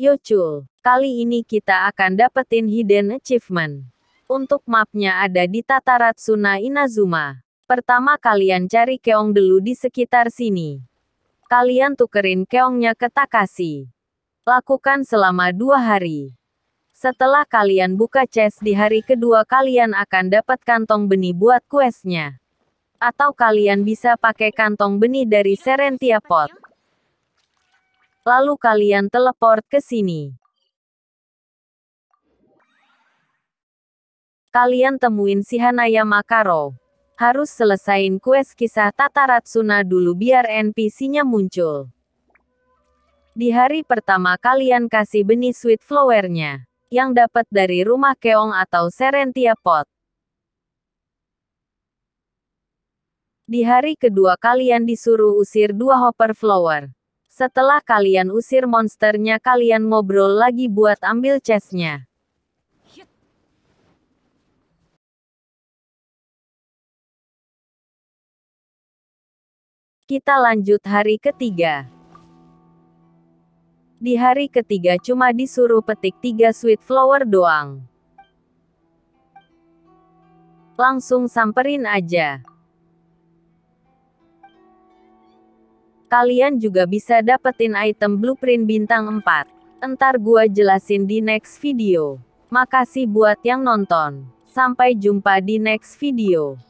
Yocul, kali ini kita akan dapetin hidden achievement. Untuk mapnya ada di Tataratsuna Inazuma. Pertama kalian cari keong dulu di sekitar sini. Kalian tukerin keongnya ke Takashi. Lakukan selama dua hari. Setelah kalian buka chest di hari kedua kalian akan dapat kantong benih buat questnya. Atau kalian bisa pakai kantong benih dari Serentia Pot. Lalu kalian teleport ke sini. Kalian temuin si Hanaya Makaro. Harus selesain quest kisah Tataratsuna dulu biar NPC-nya muncul. Di hari pertama kalian kasih benih sweet flower-nya, yang dapat dari rumah keong atau serentia pot. Di hari kedua kalian disuruh usir dua hopper flower. Setelah kalian usir monsternya kalian ngobrol lagi buat ambil chestnya. Kita lanjut hari ketiga. Di hari ketiga cuma disuruh petik tiga sweet flower doang. Langsung samperin aja. Kalian juga bisa dapetin item blueprint bintang 4. Entar gua jelasin di next video. Makasih buat yang nonton. Sampai jumpa di next video.